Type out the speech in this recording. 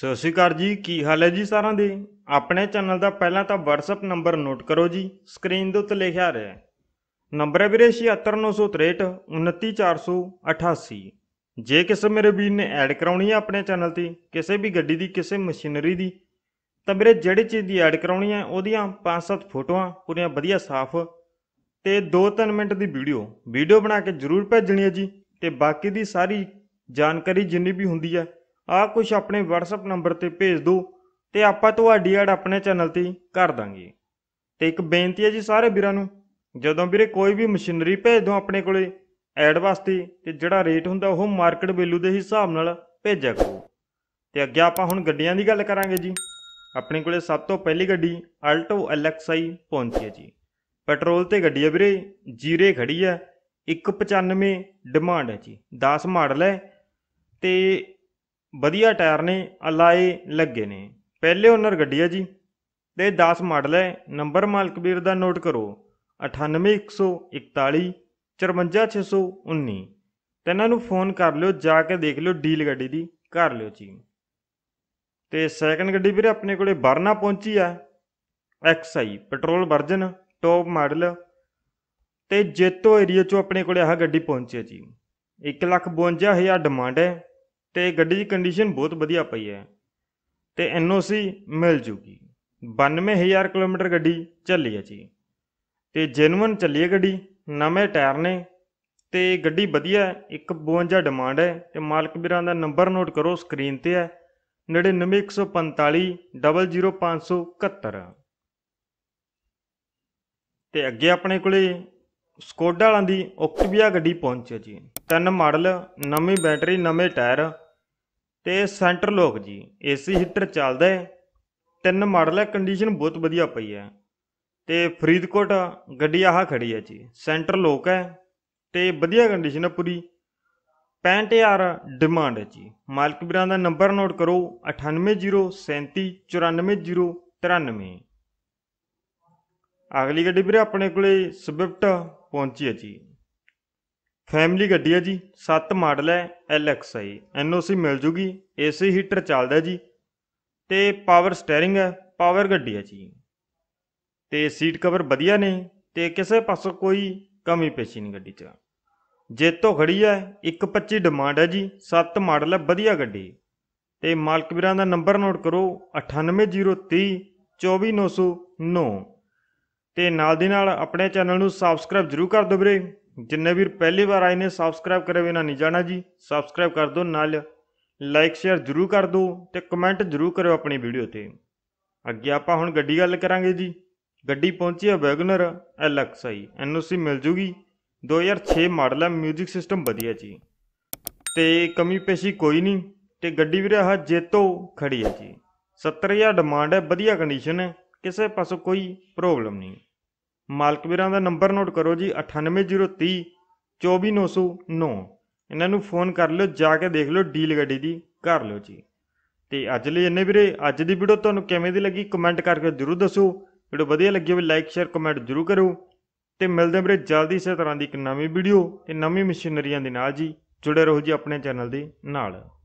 ਸਤਿ ਸ਼੍ਰੀ ਅਕਾਲ ਜੀ ਕੀ ਹਾਲ ਹੈ ਜੀ ਸਾਰਿਆਂ ਦੇ ਆਪਣੇ ਚੈਨਲ ਦਾ ਪਹਿਲਾਂ ਤਾਂ WhatsApp ਨੰਬਰ ਨੋਟ ਕਰੋ ਜੀ ਸਕਰੀਨ ਦੇ ਉੱਤੇ ਲਿਖਿਆ ਰਿਹਾ ਨੰਬਰ ਹੈ ਵੀਰੇ 7693639488 ਜੇ ਕਿਸੇ ਮੇਰੇ ਵੀਰ ਨੇ ਐਡ ਕਰਾਉਣੀ ਹੈ ਆਪਣੇ ਚੈਨਲ ਤੇ ਕਿਸੇ ਵੀ ਗੱਡੀ ਦੀ ਕਿਸੇ ਮਸ਼ੀਨਰੀ ਦੀ ਤਾਂ ਵੀਰੇ ਜਿਹੜੀ ਚੀਜ਼ ਦੀ ਐਡ ਕਰਾਉਣੀ ਹੈ ਉਹਦੀਆਂ 5-7 ਫੋਟੋਆਂ ਪੂਰੀਆਂ ਵਧੀਆ ਸਾਫ਼ ਤੇ 2-3 ਮਿੰਟ ਦੀ ਵੀਡੀਓ ਵੀਡੀਓ ਬਣਾ ਕੇ ਜ਼ਰੂਰ ਭੇਜਣੀ ਹੈ ਜੀ ਤੇ ਬਾਕੀ ਦੀ ਸਾਰੀ ਜਾਣਕਾਰੀ ਜਿੰਨੀ ਵੀ ਹੁੰਦੀ ਹੈ ਆ ਕੁਝ ਆਪਣੇ WhatsApp ਨੰਬਰ ਤੇ ਭੇਜ ਦੋ ਤੇ ਆਪਾਂ ਤੁਹਾਡੀ ਐਡ ਆਪਣੇ ਚੈਨਲ ਤੇ ਕਰ ਦਾਂਗੇ ਤੇ ਇੱਕ ਬੇਨਤੀ ਹੈ ਜੀ ਸਾਰੇ ਵੀਰਾਂ ਨੂੰ ਜਦੋਂ ਵੀਰੇ ਕੋਈ ਵੀ ਮਸ਼ੀਨਰੀ ਭੇਜ ਦੋ ਆਪਣੇ ਕੋਲੇ ਐਡ ਵਾਸਤੇ ਤੇ ਜਿਹੜਾ ਰੇਟ ਹੁੰਦਾ ਉਹ ਮਾਰਕੀਟ ਵੈਲਿਊ ਦੇ ਹਿਸਾਬ ਨਾਲ ਭੇਜਿਆ ਕਰੋ ਤੇ ਅੱਗੇ ਆਪਾਂ ਹੁਣ ਗੱਡੀਆਂ ਦੀ ਗੱਲ ਕਰਾਂਗੇ ਜੀ ਆਪਣੇ ਕੋਲੇ ਸਭ ਤੋਂ ਪਹਿਲੀ ਗੱਡੀ ਆਲਟੋ ਐਲਐਕਸਆਈ ਪਹੁੰਚੀ ਹੈ ਜੀ ਪੈਟਰੋਲ ਤੇ ਗੱਡੀ ਹੈ ਵੀਰੇ ਜੀਰੇ ਖੜੀ ਹੈ 195 ਡਿਮਾਂਡ ਹੈ ਜੀ 10 ਮਾਡਲ ਹੈ ਤੇ ਵਧੀਆ ਟਾਇਰ ਨੇ ਅਲਾਈ ਲੱਗੇ ਨੇ ਪਹਿਲੇ ਓਨਰ ਗੱਡੀ ਆ ਜੀ ਤੇ 10 ਮਾਡਲ ਹੈ ਨੰਬਰ ਮਾਲਕ ਵੀਰ ਦਾ ਨੋਟ ਕਰੋ 98141 54619 ਤੇ ਇਹਨਾਂ ਨੂੰ ਫੋਨ ਕਰ ਲਿਓ ਜਾ ਕੇ ਦੇਖ ਲਿਓ ਡੀਲ ਗੱਡੀ ਦੀ ਕਰ ਲਿਓ ਜੀ ਤੇ ਸੈਕੰਡ ਗੱਡੀ ਵੀਰੇ ਆਪਣੇ ਕੋਲੇ ਬਰਨਾ ਪਹੁੰਚੀ ਆ XI petrol version top model ਤੇ ਜੇਤੋ ਏਰੀਆ ਚੋਂ ਆਪਣੇ ਕੋਲੇ ਆਹ ਗੱਡੀ ਪਹੁੰਚੀ ਆ ਜੀ 152000 ਡਿਮਾਂਡ ਹੈ ਤੇ ਗੱਡੀ ਦੀ ਕੰਡੀਸ਼ਨ ਬਹੁਤ ਵਧੀਆ ਪਈ ਹੈ ਤੇ ਐਨਓਸੀ ਮਿਲ ਜੂਗੀ 92000 ਕਿਲੋਮੀਟਰ ਗੱਡੀ ਚੱਲੀ ਹੈ ਜੀ ਤੇ ਜੈਨੂਨ ਚੱਲੀ ਹੈ ਗੱਡੀ ਨਵੇਂ ਟਾਇਰ ਨੇ ਤੇ ਗੱਡੀ ਵਧੀਆ 152 ਡਿਮਾਂਡ ਹੈ ਤੇ ਮਾਲਕ ਵੀਰਾਂ ਦਾ ਨੰਬਰ ਨੋਟ ਕਰੋ ਸਕਰੀਨ ਤੇ ਹੈ 9915400571 ਤੇ ਅੱਗੇ ਆਪਣੇ ਕੋਲੇ ਸਕੋਡਾ ਵਾਲਾਂ ਦੀ ਓਕਟਵੀਆ ਗੱਡੀ ਪਹੁੰਚੀ ਜੀ ਤਿੰਨ ਮਾਡਲ ਨਵੀਂ ਬੈਟਰੀ ਨਵੇਂ ਟਾਇਰ ਤੇ ਸੈਂਟਰ ਲੋਕ ਜੀ ਏਸੀ ਹੀਟਰ ਚੱਲਦਾ ਹੈ ਤਿੰਨ ਮਾਡਲ ਹੈ ਕੰਡੀਸ਼ਨ ਬਹੁਤ ਵਧੀਆ ਪਈ ਹੈ ਤੇ ਫਰੀਦਕੋਟ ਗੱਡੀ ਆਹ ਖੜੀ ਹੈ ਜੀ ਸੈਂਟਰ ਲੋਕ ਹੈ ਤੇ ਵਧੀਆ ਕੰਡੀਸ਼ਨ ਹੈ ਪੂਰੀ 65000 ਡਿਮਾਂਡ ਹੈ ਜੀ ਮਾਲਕ ਵੀਰਾਂ ਦਾ ਨੰਬਰ ਨੋਟ ਕਰੋ 9807394093 ਅਗਲੀ ਗੱਡੀ ਵੀਰੇ ਆਪਣੇ ਕੋਲੇ ਸਵਿਫਟ ਪਹੁੰਚੀ ਹੈ ਜੀ ਫੈਮਿਲੀ ਗੱਡੀ ਹੈ ਜੀ 7 ਮਾਡਲ ਹੈ LXi ਐਨਓਸੀ ਮਿਲ ਜੂਗੀ ਏਸੀ ਹੀਟਰ ਚੱਲਦਾ ਜੀ ਤੇ ਪਾਵਰ ਸਟੀering ਹੈ ਪਾਵਰ ਗੱਡੀ ਹੈ ਜੀ ਤੇ ਸੀਟ ਕਵਰ ਵਧੀਆ ਨੇ ਤੇ ਕਿਸੇ ਪਾਸੋਂ ਕੋਈ ਕਮੀ ਪੇਸ਼ੀ ਨਹੀਂ ਗੱਡੀ 'ਚ ਜੇਤੋ ਖੜੀ ਹੈ 125 ਡਿਮਾਂਡ ਹੈ ਜੀ 7 ਮਾਡਲ ਹੈ ਵਧੀਆ ਗੱਡੀ ਤੇ ਮਾਲਕ ਵੀਰਾਂ ਦਾ ਨੰਬਰ ਨੋਟ ਕਰੋ 98030 24909 ਤੇ ਨਾਲ ਦੀ ਨਾਲ ਆਪਣੇ ਚੈਨਲ ਨੂੰ ਸਬਸਕ੍ਰਾਈਬ ਜ਼ਰੂਰ ਕਰ ਦਿਓ ਵੀਰੇ ਜਿੰਨੇ ਵੀਰ ਪਹਿਲੀ ਵਾਰ ਆਏ ਨੇ ਸਬਸਕ੍ਰਾਈਬ ਕਰੇ ਬਿਨਾ ਨਹੀਂ ਜਾਣਾ ਜੀ ਸਬਸਕ੍ਰਾਈਬ ਕਰ ਦਿਓ ਨਾਲ ਲਾਈਕ ਸ਼ੇਅਰ ਜ਼ਰੂਰ ਕਰ ਦਿਓ ਤੇ ਕਮੈਂਟ ਜ਼ਰੂਰ ਕਰਿਓ ਆਪਣੀ ਵੀਡੀਓ ਤੇ ਅੱਗੇ ਆਪਾਂ ਹੁਣ ਗੱਡੀ ਗੱਲ ਕਰਾਂਗੇ ਜੀ ਗੱਡੀ ਪਹੁੰਚੀ ਹੈ ਵੈਗਨਰ ਐਲਐਕਸਆਈ ਐਨਓਸੀ ਮਿਲ ਜੂਗੀ 2006 ਮਾਡਲ ਹੈ 뮤직 ਸਿਸਟਮ ਵਧੀਆ ਜੀ ਤੇ ਕਮੀ ਪੇਸ਼ੀ ਕੋਈ ਨਹੀਂ ਤੇ ਗੱਡੀ ਵੀਰੇ ਆਹ ਜੇਤੋ ਖੜੀ ਹੈ ਜੀ 70000 ਡਿਮਾਂਡ ਹੈ ਵਧੀਆ ਕੰਡੀਸ਼ਨ ਹੈ ਕਿਸੇ ਪਾਸੋਂ ਕੋਈ ਪ੍ਰੋਬਲਮ ਨਹੀਂ ਮਾਲਕ ਵੀਰਾਂ ਦਾ ਨੰਬਰ ਨੋਟ ਕਰੋ ਜੀ 98030 24909 ਇਹਨਾਂ ਨੂੰ ਫੋਨ ਕਰ ਲਿਓ ਜਾ ਕੇ ਦੇਖ ਲਿਓ ਡੀਲ ਗੱਡੀ ਦੀ ਕਰ ਲਿਓ ਜੀ ਤੇ ਅੱਜ ਲਈ ਇੰਨੇ ਵੀਰੇ ਅੱਜ ਦੀ ਵੀਡੀਓ ਤੁਹਾਨੂੰ ਕਿਵੇਂ ਦੀ ਲੱਗੀ ਕਮੈਂਟ ਕਰਕੇ ਜ਼ਰੂਰ ਦੱਸੋ ਵੀਡੀਓ ਵਧੀਆ ਲੱਗੀ ਹੋਵੇ ਲਾਈਕ ਸ਼ੇਅਰ ਕਮੈਂਟ ਜ਼ਰੂਰ ਕਰੋ ਤੇ ਮਿਲਦੇ ਵੀਰੇ ਜਲਦੀ ਇਸੇ ਤਰ੍ਹਾਂ ਦੀ ਇੱਕ ਨਵੀਂ ਵੀਡੀਓ ਤੇ ਨਵੀਂ ਮਸ਼ੀਨਰੀਆਂ ਦੇ ਨਾਲ ਜੀ ਜੁੜੇ ਰਹੋ ਜੀ ਆਪਣੇ ਚੈਨਲ ਦੇ ਨਾਲ